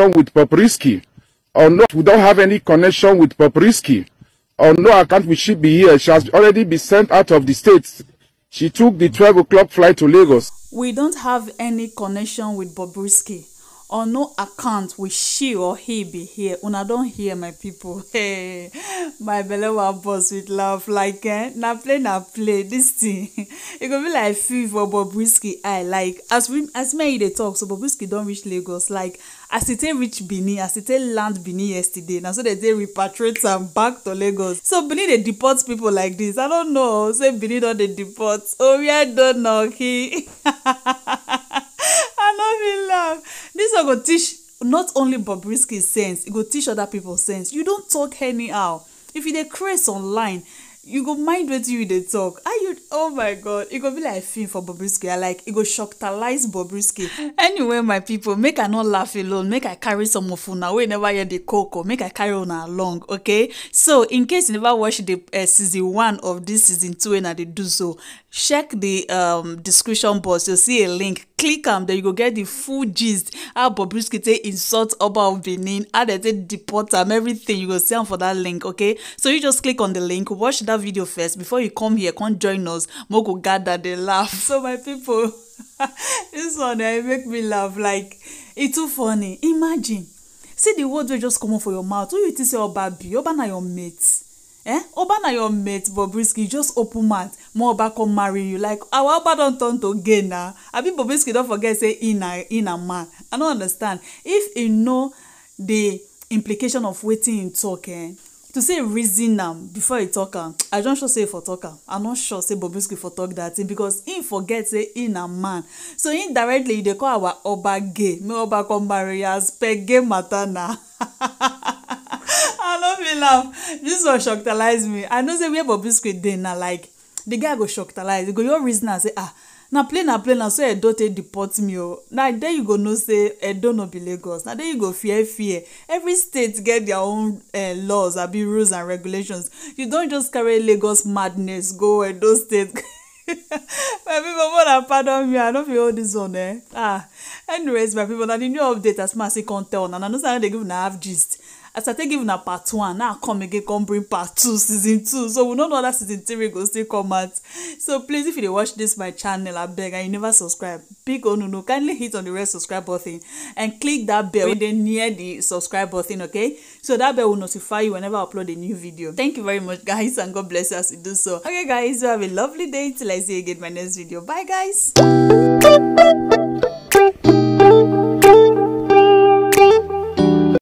connection with Popriski or no, we don't have any connection with Popriski or no account will she be here. She has already been sent out of the state. She took the 12 o'clock flight to Lagos. We don't have any connection with Bobrisky on no account will she or he be here una don hear my people hey, my belle wan burst with laugh like eh, na play na play this thing e go be like feel for bobrisky eye like as we as me and you dey talk so bobrisky don reach lagos like as e take reach benin as e take land benin yesterday na so dem take repatriate am back to lagos so benin dey deport people like this i don't know say benin don dey deport orie oh, don know. he i no fit laugh This one go teach not only bobrisky sense e go teach other people sense you don talk anyhow if you dey craze online you go mind wetin you dey talk how you oh my god e go be like film for bobrisky i like e go shocktalize bobrisky anyway my pipo make i no laugh alone make i carry some of una wey never hear the koko make i carry una along okay so in case you never watch the uh, season one of this season two wey na dey do so check the um, description box you see a link click am then you go get the full gist how bobrisky take insult oba of benin how dem take deport am everything you go see am for that link okay so you just click on the link watch that video first before you come here come join us us make we gather dey laugh so my people this one eh make me laugh like e too funny imagine see the words wey just comot for your mouth who you think say oba be oba na your mate eh oba na your mate bobrisky just open mouth more oba come marry you like our oba don turn to gay na abi bobrisky don forget say he na he na man i no understand if he know the implication of wetin he talk eh to say reason am before e talk am i don sure say e for talk am i no sure say bobrisky for talk dat thing because im forget say e na man so indirectly e dey call our oba gay make oba come marry as per gay matter na i no fit laugh this one shocktalize me i know say where bobrisky dey na like the guy go shocktalize. he go just reason am say ah na plane na plane, na so edo take deport me o na there you go know say edo no be lagos na there you go fear fear every state get their own uh, laws abi rules and regulations you don just carry lagos madness go edo state. my people more than pardon me i no fit hold this one eh ah anyways my people na the new update as ma see come tell una na no say i no dey give una half gist as i take give una part one now i come again come bring part two season two so we no know that season three go still come out so please if you dey watch this my channel abeg and you never subscribe big onuno oh kindly hit on the red subscribe button and click that bell wey dey near the subscribe button okay so that bell will notify you whenever i upload a new video thank you very much guys and god bless you as you do so okay guys you have a lovely day till i see you again my next video bye guys.